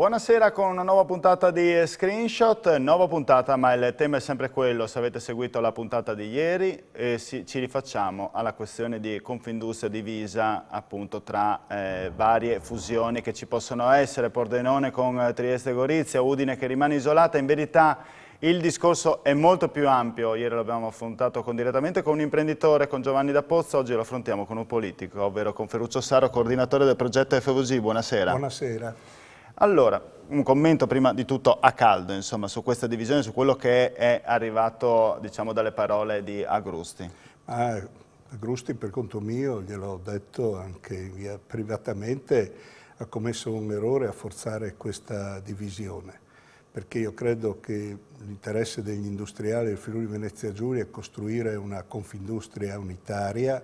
Buonasera con una nuova puntata di Screenshot, nuova puntata ma il tema è sempre quello, se avete seguito la puntata di ieri eh, si, ci rifacciamo alla questione di Confindustria divisa appunto tra eh, varie fusioni che ci possono essere, Pordenone con eh, Trieste e Gorizia, Udine che rimane isolata, in verità il discorso è molto più ampio, ieri l'abbiamo affrontato con, direttamente con un imprenditore, con Giovanni da Pozzo, oggi lo affrontiamo con un politico, ovvero con Ferruccio Saro, coordinatore del progetto FVG, buonasera. Buonasera. Allora, un commento prima di tutto a caldo, insomma, su questa divisione, su quello che è arrivato, diciamo, dalle parole di Agrusti. Ah, Agrusti, per conto mio, gliel'ho detto anche privatamente, ha commesso un errore a forzare questa divisione perché io credo che l'interesse degli industriali del Friuli Venezia Giulia è costruire una confindustria unitaria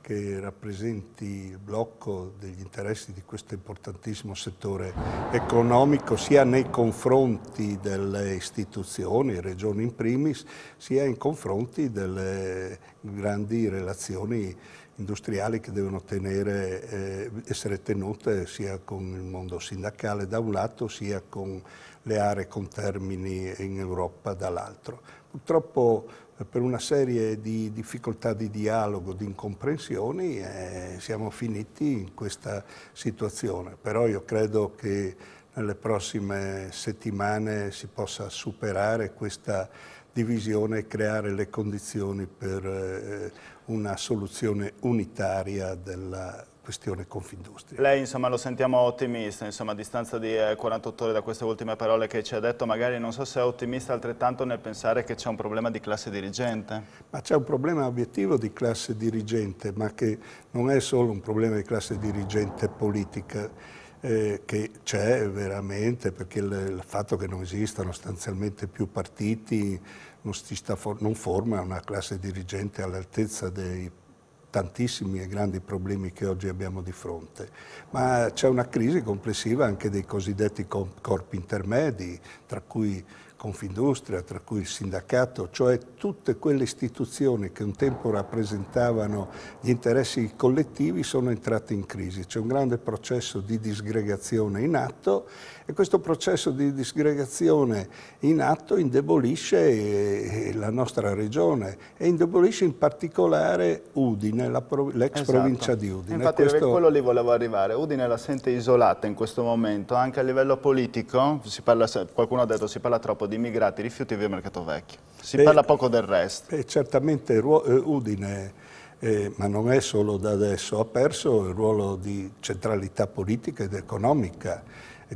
che rappresenti il blocco degli interessi di questo importantissimo settore economico sia nei confronti delle istituzioni, regioni in primis, sia in confronti delle grandi relazioni industriali che devono tenere, eh, essere tenute sia con il mondo sindacale da un lato sia con le aree con termini in Europa dall'altro. Purtroppo eh, per una serie di difficoltà di dialogo, di incomprensioni, eh, siamo finiti in questa situazione. Però io credo che nelle prossime settimane si possa superare questa divisione e creare le condizioni per eh, una soluzione unitaria della questione Confindustria. Lei insomma, lo sentiamo ottimista, insomma, a distanza di 48 eh, ore da queste ultime parole che ci ha detto, magari non so se è ottimista altrettanto nel pensare che c'è un problema di classe dirigente. Ma c'è un problema obiettivo di classe dirigente, ma che non è solo un problema di classe dirigente politica. Eh, che c'è veramente, perché il, il, fatto che non esistano sostanzialmente più partiti non, for non forma una classe dirigente all'altezza dei partiti tantissimi e grandi problemi che oggi abbiamo di fronte, ma c'è una crisi complessiva anche dei cosiddetti corpi intermedi, tra cui Confindustria, tra cui il sindacato, cioè tutte quelle istituzioni che un tempo rappresentavano gli interessi collettivi sono entrate in crisi. C'è un grande processo di disgregazione in atto e questo processo di disgregazione in atto indebolisce eh, la nostra regione e indebolisce in particolare Udine, l'ex esatto. provincia di Udine. Infatti questo... per quello lì volevo arrivare. Udine la sente isolata in questo momento, anche a livello politico, parla, qualcuno ha detto si parla troppo di immigrati, rifiuti e via Mercato Vecchio. Si Beh, parla poco del resto. E eh, certamente eh, Udine... Eh, ma non è solo da adesso, ha perso il ruolo di centralità politica ed economica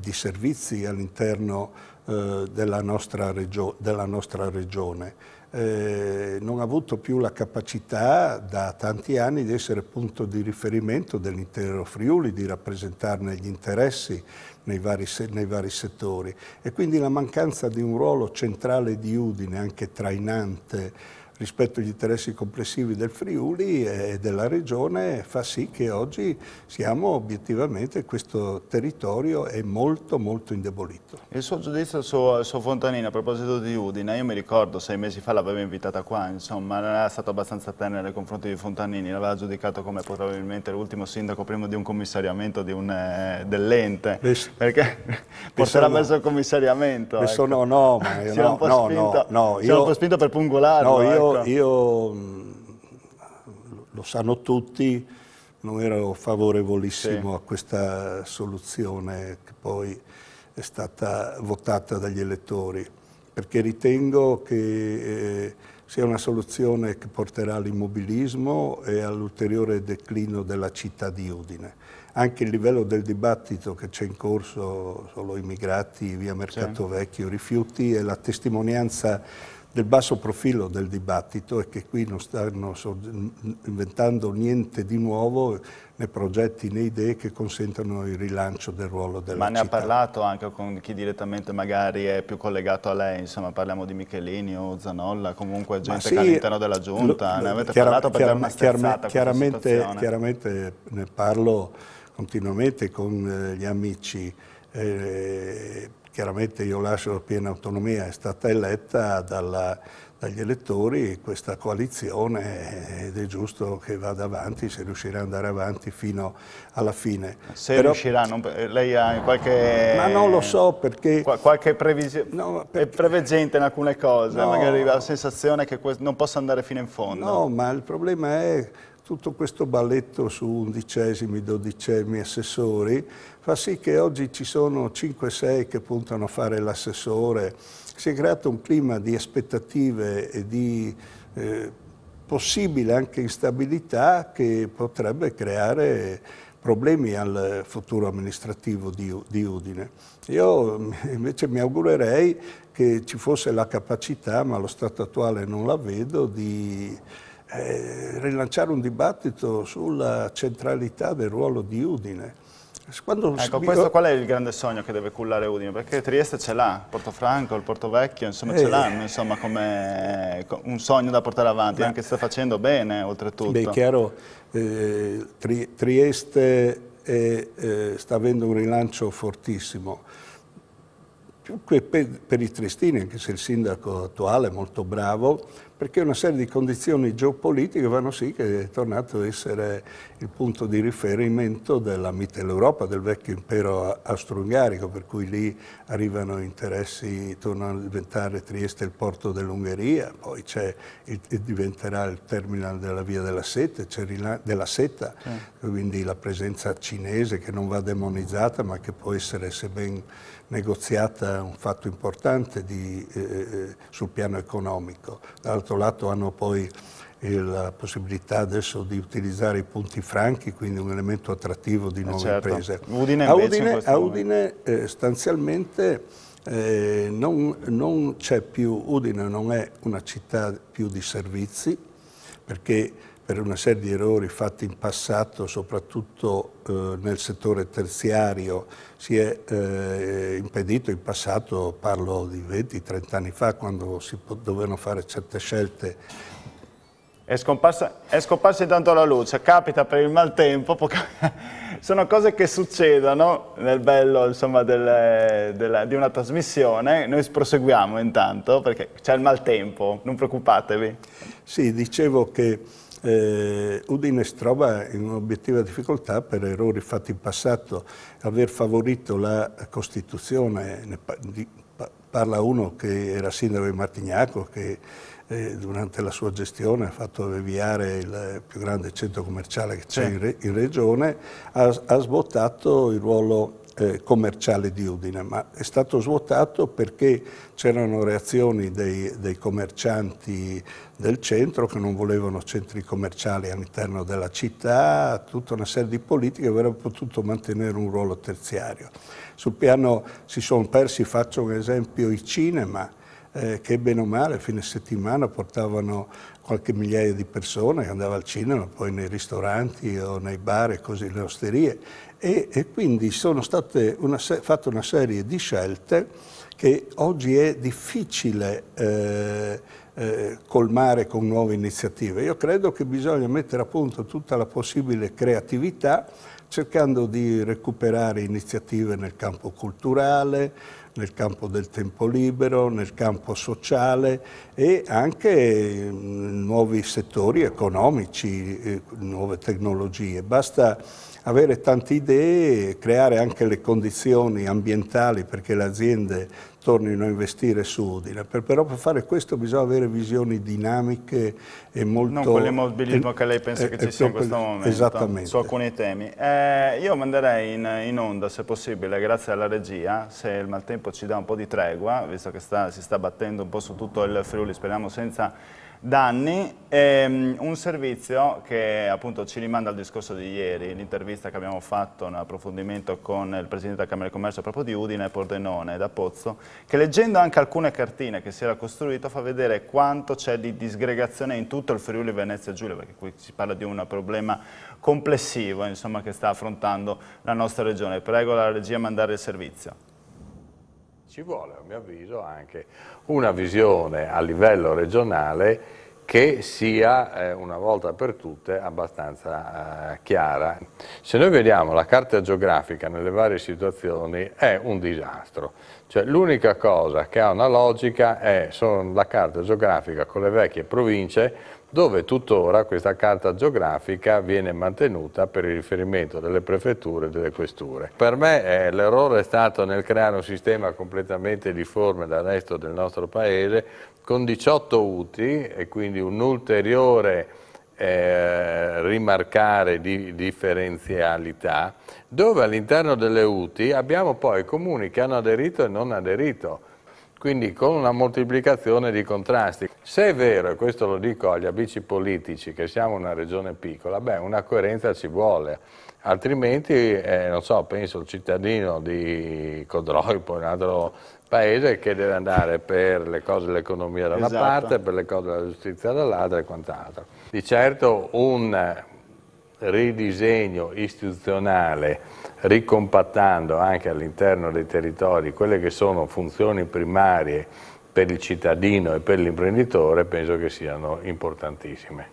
di servizi all'interno eh, della, nostra della, nostra regione. Eh, non ha avuto più la capacità da tanti anni di essere punto di riferimento dell'intero Friuli, di rappresentarne gli interessi nei vari, nei vari, settori e quindi la mancanza di un ruolo centrale di Udine, anche trainante, rispetto agli interessi complessivi del Friuli e della regione fa sì che oggi siamo obiettivamente, questo territorio è molto molto indebolito. Il suo giudizio su, su Fontanina a proposito di Udine, io mi ricordo sei mesi fa l'aveva invitata qua, insomma non era stato abbastanza tenere nei confronti di Fontanini, l'aveva giudicato come probabilmente l'ultimo sindaco prima di un commissariamento di un, eh, dell'ente, perché porterà sono, messo il commissariamento. Ecco. Sono, no, ma io, no, no, no, no, io, sono un po' spinto per pungolare. No, io ecco. Ecco. io, io, mm, lo sanno tutti, non ero favorevolissimo sì. a questa soluzione che poi è stata votata dagli elettori, perché ritengo che eh, sia una soluzione che porterà all'immobilismo e all'ulteriore declino della città di Udine. Anche il livello del dibattito che c'è in corso, solo immigrati, via Mercato sì. Vecchio, rifiuti, è la testimonianza del basso profilo del dibattito e che qui non stanno inventando niente di nuovo né progetti né idee che consentano il rilancio del ruolo della Ma città. Ma ne ha parlato anche con chi direttamente magari è più collegato a lei, insomma parliamo di Michelini o Zanolla, comunque gente sì, che all'interno della Giunta, ne avete chiara, parlato perché chiaramente, è una chiaramente, chiaramente ne parlo continuamente con eh, gli amici eh, chiaramente io lascio piena autonomia, è stata eletta dalla, dagli elettori questa coalizione ed è giusto che vada avanti, se riuscirà ad andare avanti fino alla fine. Se Però, riuscirà, non, lei ha qualche... Ma non lo so perché... qualche previsione, no, è preveggente in alcune cose, no, magari la sensazione che non possa andare fino in fondo. No, ma il problema è tutto questo balletto su undicesimi, dodicesimi assessori fa sì che oggi ci sono 5-6 che puntano a fare l'assessore. Si è creato un clima di aspettative e di eh, possibile anche instabilità che potrebbe creare problemi al futuro amministrativo di, di Udine. Io invece mi augurerei che ci fosse la capacità, ma lo stato attuale non la vedo, di eh, rilanciare un dibattito sulla centralità del ruolo di Udine. Quando ecco, mi... questo oh qual è il grande sogno che deve cullare Udine? Perché Trieste ce l'ha, Portofranco, il Portovecchio, insomma eh. ce l'hanno insomma, come un sogno da portare avanti, Beh. anche se sta facendo bene oltretutto. Beh, è chiaro, eh, Trieste è, eh, sta avendo un rilancio fortissimo. Più per, per i triestini, anche se il sindaco attuale è molto bravo, perché una serie di condizioni geopolitiche vanno sì che è tornato ad essere il punto di riferimento della Mitteleuropa, del vecchio impero austro-ungarico, per cui lì arrivano interessi, torna a diventare Trieste il porto dell'Ungheria, poi il, diventerà il terminal della via della Seta, della Seta eh. quindi la presenza cinese che non va demonizzata ma che può essere, se ben negoziata un fatto importante di, eh, eh sul piano economico. Dall'altro lato hanno poi eh, la possibilità adesso di utilizzare i punti franchi, quindi un elemento attrattivo di eh, nuove certo. imprese. Udine a Udine, a Udine eh, stanzialmente eh, non, non c'è più, Udine non è una città più di servizi, perché per una serie di errori fatti in passato, soprattutto eh, nel settore terziario, si è eh, impedito in passato, parlo di 20-30 anni fa, quando si dovevano fare certe scelte. È scomparsa, è scomparsa intanto la luce, capita per il maltempo, sono cose che succedono nel bello insomma, delle, della, di una trasmissione, noi proseguiamo intanto perché c'è il maltempo, non preoccupatevi. Sì, dicevo che eh, Udine si trova in un'obiettiva difficoltà per errori fatti in passato, aver favorito la Costituzione, ne parla uno che era sindaco di Martignaco, che eh, durante la sua gestione ha fatto avviare il più grande centro commerciale che c'è in, re, in regione, ha, ha sbottato il ruolo eh, commerciale di Udine, ma è stato svuotato perché c'erano reazioni dei, dei commercianti del centro che non volevano centri commerciali all'interno della città, tutta una serie di politiche che avrebbero potuto mantenere un ruolo terziario. Sul piano si sono persi, faccio un esempio, i cinema, eh, che bene o male fine settimana portavano qualche migliaia di persone che andava al cinema, poi nei ristoranti o nei bar e così, le osterie e, e quindi sono state una fatte una serie di scelte che oggi è difficile eh, eh, colmare con nuove iniziative. Io credo che bisogna mettere a punto tutta la possibile creatività cercando di recuperare iniziative nel campo culturale, nel campo del tempo libero, nel campo sociale e anche mm, nuovi settori economici, eh, nuove tecnologie. Basta avere tante idee, creare anche le condizioni ambientali perché le aziende tornino a investire su Udine, per, però per fare questo bisogna avere visioni dinamiche e molto... Non quell'immobilismo eh, che lei pensa eh, che ci eh, sia in questo momento, esattamente. su alcuni temi. Eh, io manderei in, in, onda, se possibile, grazie alla regia, se il maltempo ci dà un po' di tregua, visto che sta, si sta battendo un po' su tutto il Friuli, speriamo senza danni. è ehm, un servizio che appunto ci rimanda al discorso di ieri, l'intervista che abbiamo fatto in approfondimento con il Presidente della Camera di Commercio proprio di Udine, Pordenone, da Pozzo, che leggendo anche alcune cartine che si era costruito fa vedere quanto c'è di disgregazione in tutto il Friuli Venezia Giulia, perché qui si parla di un problema complessivo insomma, che sta affrontando la nostra regione. Prego la regia a mandare il servizio ci vuole, a mio avviso, anche una visione a livello regionale che sia eh, una volta per tutte abbastanza eh, chiara. Se noi vediamo la carta geografica nelle varie situazioni è un disastro, cioè l'unica cosa che ha una logica è, sono la carta geografica con le vecchie province dove tuttora questa carta geografica viene mantenuta per il riferimento delle prefetture e delle questure. Per me eh, l'errore è stato nel creare un sistema completamente difforme dal resto del nostro Paese con 18 UTI e quindi un ulteriore eh, rimarcare di differenzialità, dove all'interno delle UTI abbiamo poi comuni che hanno aderito e non aderito quindi con una moltiplicazione di contrasti. Se è vero, e questo lo dico agli amici politici, che siamo una regione piccola, beh, una coerenza ci vuole, altrimenti, eh, non so, penso al cittadino di Codroi, poi un altro paese che deve andare per le cose dell'economia da una esatto. parte, per le cose della giustizia dall'altra e quant'altro. Di certo un ridisegno istituzionale, ricompattando anche all'interno dei territori quelle che sono funzioni primarie per il cittadino e per l'imprenditore, penso che siano importantissime.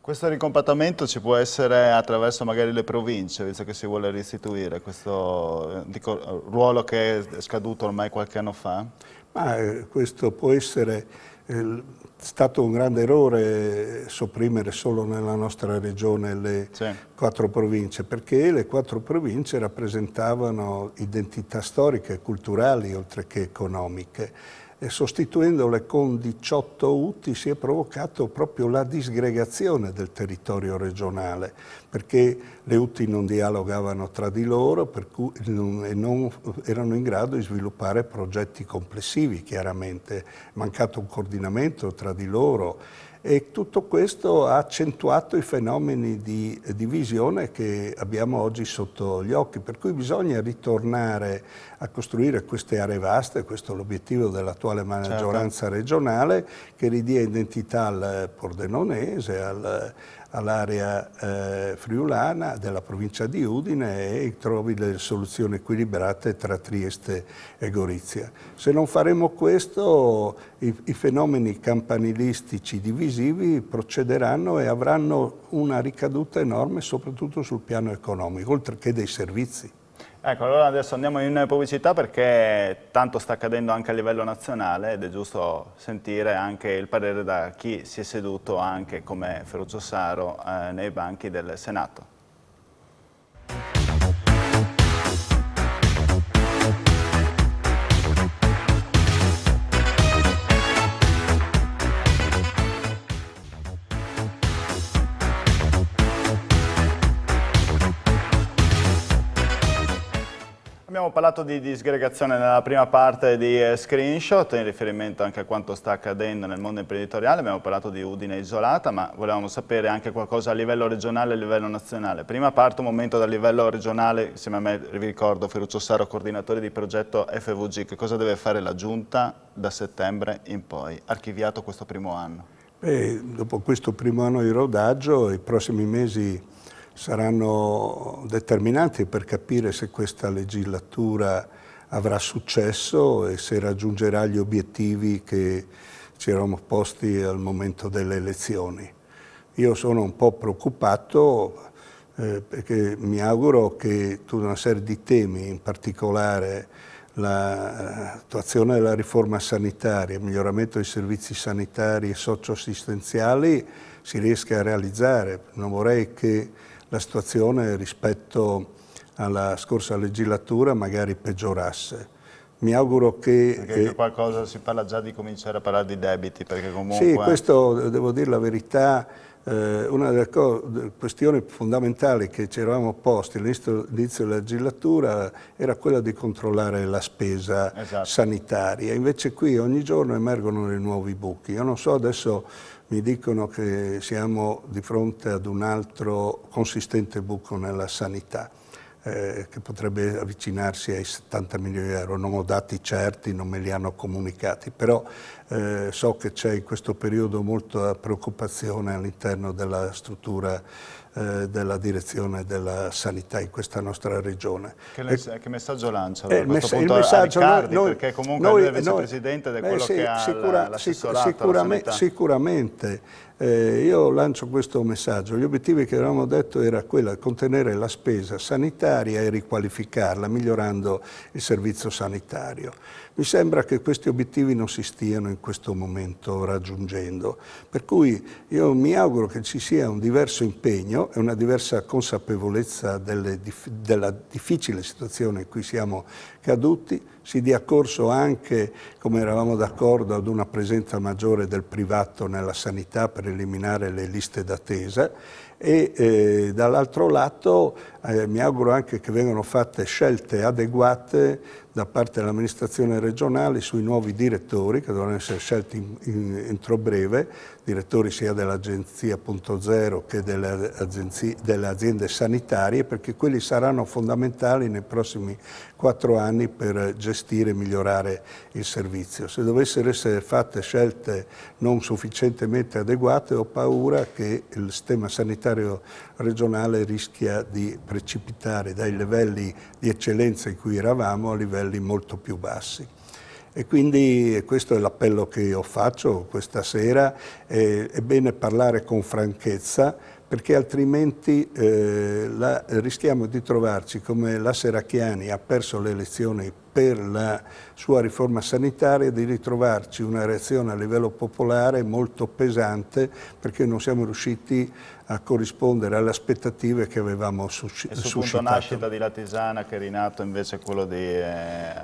Questo ricompattamento ci può essere attraverso magari le province, visto che si vuole restituire questo eh, dico, ruolo che è scaduto ormai qualche anno fa? Ma eh, questo può essere è stato un grande errore sopprimere solo nella nostra regione le sì. quattro province, perché le quattro province rappresentavano identità storiche, culturali, oltre che economiche. E sostituendole con 18 UTI si è provocato proprio la disgregazione del territorio regionale perché le UTI non dialogavano tra di loro cui, e non erano in grado di sviluppare progetti complessivi, chiaramente. Mancato un coordinamento tra di loro e tutto questo ha accentuato i fenomeni di divisione che abbiamo oggi sotto gli occhi, per cui bisogna ritornare a costruire queste aree vaste, questo è l'obiettivo dell'attuale certo. maggioranza certo. regionale che ridia identità al pordenonese, al, all'area eh, friulana della provincia di Udine e trovi le soluzioni equilibrate tra Trieste e Gorizia. Se non faremo questo i, i fenomeni campanilistici divisivi procederanno e avranno una ricaduta enorme soprattutto sul piano economico, oltre che dei servizi. Ecco, allora adesso andiamo in pubblicità perché tanto sta accadendo anche a livello nazionale ed è giusto sentire anche il parere da chi si è seduto anche come Ferruccio Saro eh, nei banchi del Senato. parlato di disgregazione nella prima parte di eh, Screenshot, in riferimento anche a quanto sta accadendo nel mondo imprenditoriale, abbiamo parlato di Udine isolata, ma volevamo sapere anche qualcosa a livello regionale e a livello nazionale. Prima parte un momento dal livello regionale, insieme a me vi ricordo Ferruccio Saro, coordinatore di progetto FVG, che cosa deve fare la Giunta da settembre in poi, archiviato questo primo anno? Beh, dopo questo primo anno di rodaggio, i prossimi mesi saranno determinanti per capire se questa legislatura avrà successo e se raggiungerà gli obiettivi che ci eravamo posti al momento delle elezioni. Io sono un po' preoccupato eh, perché mi auguro che tutta una serie di temi, in particolare l'attuazione della riforma sanitaria, il miglioramento dei servizi sanitari e socioassistenziali, si riesca a realizzare. Non vorrei che la situazione rispetto alla scorsa legislatura magari peggiorasse. Mi auguro che... Perché che qualcosa si parla già di cominciare a parlare di debiti, perché comunque... Sì, questo, devo dire la verità, eh, una delle, questioni fondamentali che ci eravamo posti all'inizio della legislatura era quella di controllare la spesa esatto. sanitaria. Invece qui ogni giorno emergono dei nuovi buchi. Io non so adesso mi dicono che siamo di fronte ad un altro consistente buco nella sanità. Eh, che potrebbe avvicinarsi ai 70 milioni di euro. Non ho dati certi, non me li hanno comunicati, però eh, so che c'è in questo periodo molta preoccupazione all'interno della struttura eh, della direzione della sanità in questa nostra regione. Che, le, eh, che messaggio lancia eh, allora, eh, messa, il messaggio, a Riccardi, noi, perché comunque noi, è il vicepresidente ed è quello eh, sì, che ha sicura, la, sicuramente, sicuramente eh, io lancio questo messaggio, gli obiettivi che avevamo detto era quello di contenere la spesa sanitaria e riqualificarla, migliorando il servizio sanitario. Mi sembra che questi obiettivi non si stiano in questo momento raggiungendo, per cui io mi auguro che ci sia un diverso impegno e una diversa consapevolezza delle, della difficile situazione in cui siamo caduti, si dia corso anche, come eravamo d'accordo, ad una presenza maggiore del privato nella sanità per eliminare le liste d'attesa e eh, dall'altro lato eh, mi auguro anche che vengano fatte scelte adeguate da parte dell'amministrazione regionale sui nuovi direttori che dovranno essere scelti in, in, entro breve, direttori sia dell'agenzia.0 che delle, agenzie, delle aziende sanitarie perché quelli saranno fondamentali nei prossimi quattro anni per gestire e migliorare il servizio. Se dovessero essere fatte scelte non sufficientemente adeguate ho paura che il sistema sanitario regionale rischia di precipitare dai livelli di eccellenza in cui eravamo a livello livelli molto più bassi. E quindi questo è l'appello che io faccio questa sera, eh, è bene parlare con franchezza perché altrimenti eh, la, rischiamo di trovarci come la Seracchiani ha perso le elezioni per la sua riforma sanitaria di ritrovarci una reazione a livello popolare molto pesante perché non siamo riusciti a corrispondere alle aspettative che avevamo suscitato. E sul punto nascita di Latesana che è rinato invece quello di eh,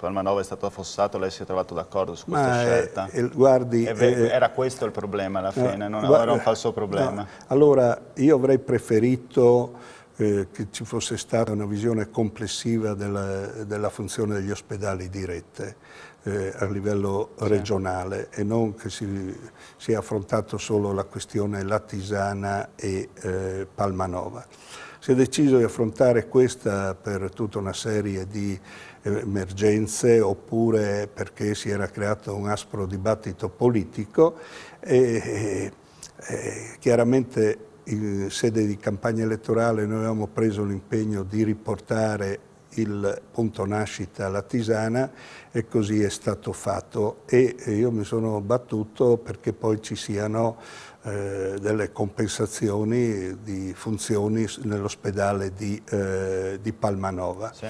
Palmanova è stato affossato, lei si è trovato d'accordo su questa Ma eh, scelta? Eh, guardi, eh, era questo il problema alla eh, fine, non guarda, era un falso problema. No. Allora io avrei preferito eh, che ci fosse stata una visione complessiva della, della funzione degli ospedali dirette eh, a livello regionale e non che si sia affrontato solo la questione Latisana e eh, Palmanova. Si è deciso di affrontare questa per tutta una serie di emergenze oppure perché si era creato un aspro dibattito politico e, e chiaramente in sede di campagna elettorale noi avevamo preso l'impegno di riportare il punto nascita alla Tisana e così è stato fatto e io mi sono battuto perché poi ci siano eh, delle compensazioni di funzioni nell'ospedale di, eh, di, Palmanova. Sì.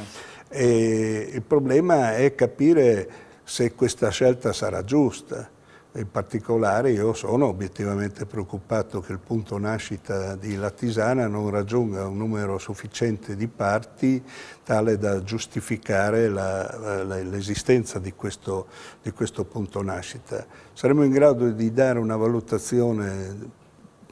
il problema è capire se questa scelta sarà giusta in particolare io sono obiettivamente preoccupato che il punto nascita di Lattisana non raggiunga un numero sufficiente di parti tale da giustificare eh, l'esistenza di, di questo punto nascita. Saremo in grado di dare una valutazione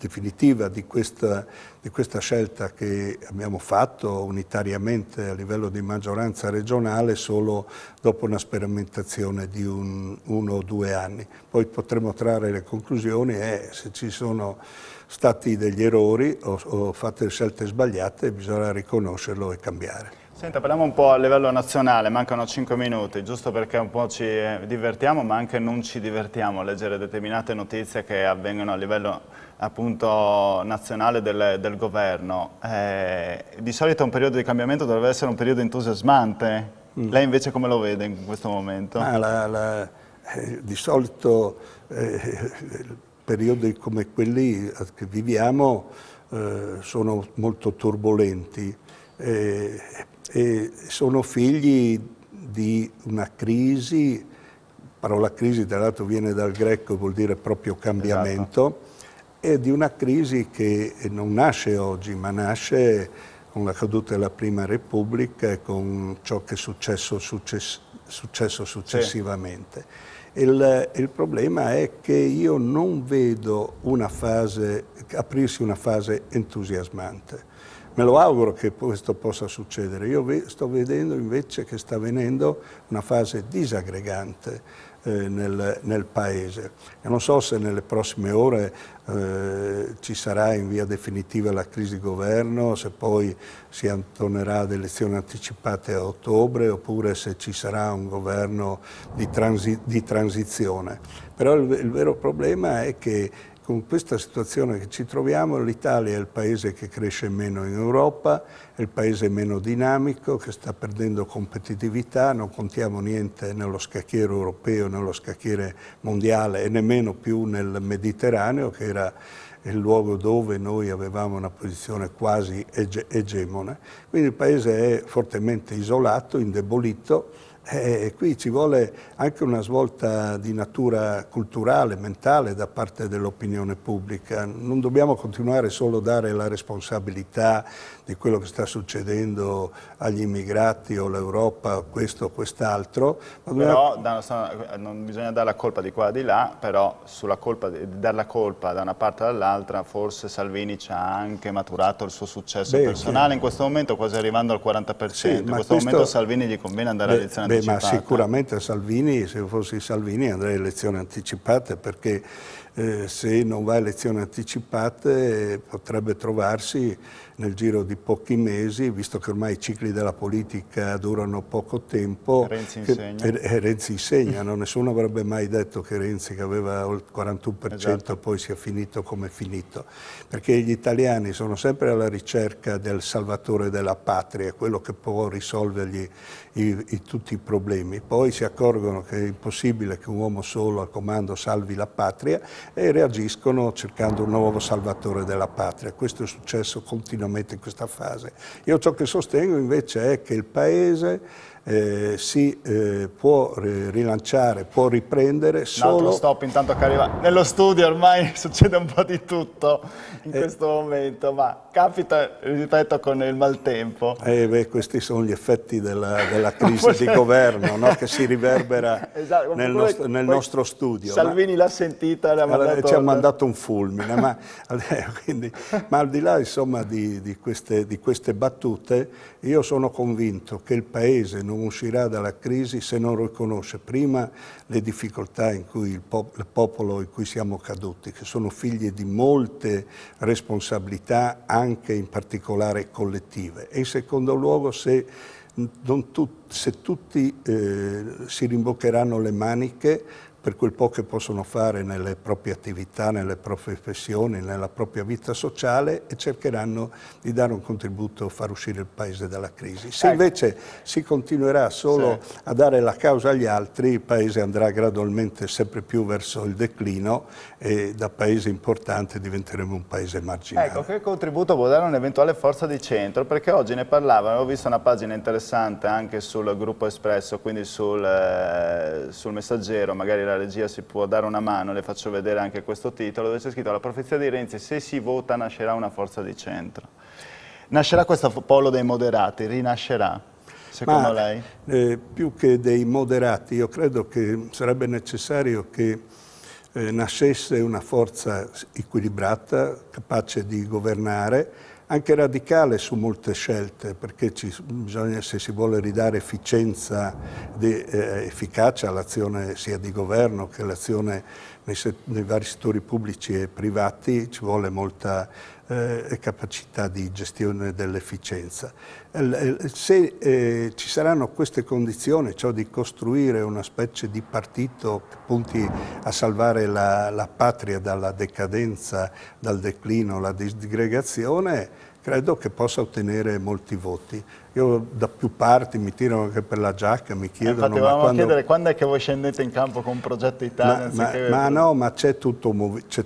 definitiva di questa, di questa, scelta che abbiamo fatto unitariamente a livello di maggioranza regionale solo dopo una sperimentazione di un, uno o due anni. Poi potremo trarre le conclusioni e se ci sono stati degli errori o, o fatte scelte sbagliate bisogna riconoscerlo e cambiare. Senta, parliamo un po' a livello nazionale, mancano 5 minuti, giusto perché un po' ci eh, divertiamo ma anche non ci divertiamo a leggere determinate notizie che avvengono a livello appunto, nazionale del, del governo. Eh, di solito un periodo di cambiamento dovrebbe essere un periodo entusiasmante. Mm. Lei invece come lo vede in questo momento? Ah, la, la, eh, di solito eh, periodi come quelli che viviamo eh, sono molto turbolenti eh, e sono figli di una crisi parola crisi tra l'altro viene dal greco, vuol dire proprio esatto. cambiamento, esatto è di una crisi che non nasce oggi, ma nasce con la caduta della Prima Repubblica e con ciò che è successo, success successo successivamente. Sì. Il, il, problema è che io non vedo una fase, aprirsi una fase entusiasmante. Me lo auguro che questo possa succedere. Io ve sto vedendo invece che sta avvenendo una fase disaggregante eh, nel, nel, paese. E non so se nelle prossime ore eh, ci sarà in via definitiva la crisi di governo, se poi si tornerà ad elezioni anticipate a ottobre oppure se ci sarà un governo di, transi di transizione. Però il, il vero problema è che con questa situazione che ci troviamo, l'Italia è il paese che cresce meno in Europa, è il paese meno dinamico, che sta perdendo competitività, non contiamo niente nello scacchiere europeo, nello scacchiere mondiale e nemmeno più nel Mediterraneo, che era il luogo dove noi avevamo una posizione quasi ege egemone. Quindi il paese è fortemente isolato, indebolito, eh, qui ci vuole anche una svolta di natura culturale, mentale da parte dell'opinione pubblica. Non dobbiamo continuare solo a dare la responsabilità di quello che sta succedendo agli immigrati o all'Europa, questo o quest'altro. Però dobbiamo... non bisogna dare la colpa di qua e di là, però sulla colpa, dare la colpa da una parte e dall'altra, forse Salvini ci ha anche maturato il suo successo beh, personale che... in questo momento, quasi arrivando al 40%. Sì, in questo, questo momento a Salvini gli conviene andare beh, all'elezione Beh, ma sicuramente Salvini, se fossi Salvini andrei a elezioni anticipate perché eh, se non va a elezioni anticipate potrebbe trovarsi nel giro di pochi mesi, visto che ormai i cicli della politica durano poco tempo. Renzi insegna. Che, eh, Renzi insegna, no? nessuno avrebbe mai detto che Renzi che aveva il 41% esatto. poi sia finito come è finito, perché gli italiani sono sempre alla ricerca del salvatore della patria, quello che può risolvergli i, i, tutti i problemi. Poi si accorgono che è impossibile che un uomo solo al comando salvi la patria e reagiscono cercando un nuovo salvatore della patria. Questo è successo continuamente in questa fase. Io ciò che sostengo invece è che il Paese eh, si eh, può rilanciare, può riprendere solo... Un altro stop intanto che arriva nello studio ormai succede un po' di tutto in eh, questo momento, ma capita, ripeto, con il maltempo. Eh beh, questi sono gli effetti della, della crisi di governo no? che si riverbera esatto, nel, nostro, nel nostro, studio. Salvini l'ha sentita, l'ha mandato... Ci ha mandato un fulmine, ma, eh, quindi, ma, al di là insomma, di, di, queste, di queste battute, io sono convinto che il Paese non uscirà dalla crisi se non riconosce prima le difficoltà in cui il, pop il popolo in cui siamo caduti, che sono figlie di molte responsabilità, anche anche in particolare collettive e in secondo luogo se, tut, se tutti eh, si rimboccheranno le maniche per quel po' che possono fare nelle proprie attività, nelle proprie professioni, nella propria vita sociale e cercheranno di dare un contributo a far uscire il Paese dalla crisi. Se ecco. invece si continuerà solo sì. a dare la causa agli altri, il Paese andrà gradualmente sempre più verso il declino e da paese importante diventeremo un paese marginale. Ecco, che contributo può dare un'eventuale forza di centro? Perché oggi ne parlavano, ho visto una pagina interessante anche sul gruppo espresso, quindi sul, eh, sul messaggero, magari la regia si può dare una mano, le faccio vedere anche questo titolo, dove c'è scritto la profezia di Renzi, se si vota nascerà una forza di centro. Nascerà questo polo dei moderati, rinascerà? secondo Ma, lei? Eh, più che dei moderati, io credo che sarebbe necessario che eh, nascesse una forza equilibrata, capace di governare, anche radicale su molte scelte, perché ci, bisogna, se si vuole ridare efficienza, di, eh, efficacia all'azione sia di governo che all'azione nei, nei vari settori pubblici e privati, ci vuole molta eh, capacità di gestione dell'efficienza. Eh, eh, se eh, ci saranno queste condizioni, cioè di costruire una specie di partito che punti a salvare la, la patria dalla decadenza, dal declino, la disgregazione, credo che possa ottenere molti voti. Io da più parti mi tirano anche per la giacca, mi eh, chiedono... Eh, infatti volevamo quando... chiedere quando è che voi scendete in campo con Progetto Italia? Ma, ma, ma no, ma c'è tutto,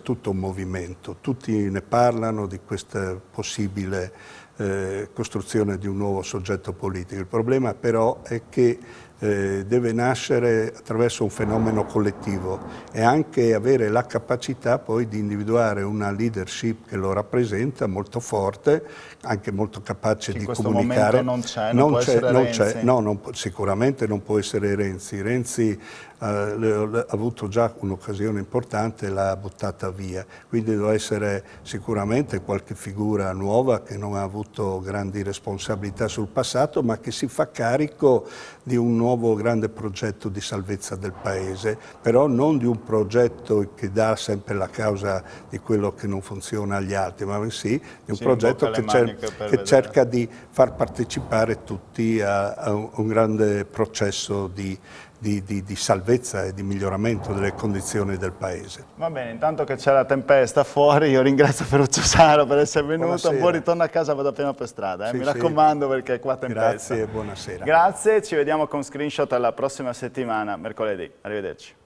tutto, un movimento, tutti ne parlano di questa possibile eh, costruzione di un nuovo soggetto politico. Il problema però è che eh, deve nascere attraverso un fenomeno collettivo e anche avere la capacità poi di individuare una leadership che lo rappresenta molto forte, anche molto capace che di comunicare. non c'è, non, non c'è, non c'è no, non, sicuramente non può essere Renzi. Renzi ha avuto già un'occasione importante e l'ha buttata via. Quindi deve essere sicuramente qualche figura nuova che non ha avuto grandi responsabilità sul passato ma che si fa carico di un nuovo grande progetto di salvezza del Paese, però non di un progetto che dà sempre la causa di quello che non funziona agli altri, ma bensì di un sì, progetto che, cer che cerca di far partecipare tutti a, a un grande processo di di, di, di, salvezza e di miglioramento delle condizioni del Paese. Va bene, intanto che c'è la tempesta fuori, io ringrazio Ferruccio Saro per essere venuto, buonasera. poi ritorno a casa, vado appena per strada, eh? sì, mi sì. raccomando perché è qua tempesta. Grazie buonasera. Grazie, ci vediamo con screenshot alla prossima settimana, mercoledì. Arrivederci.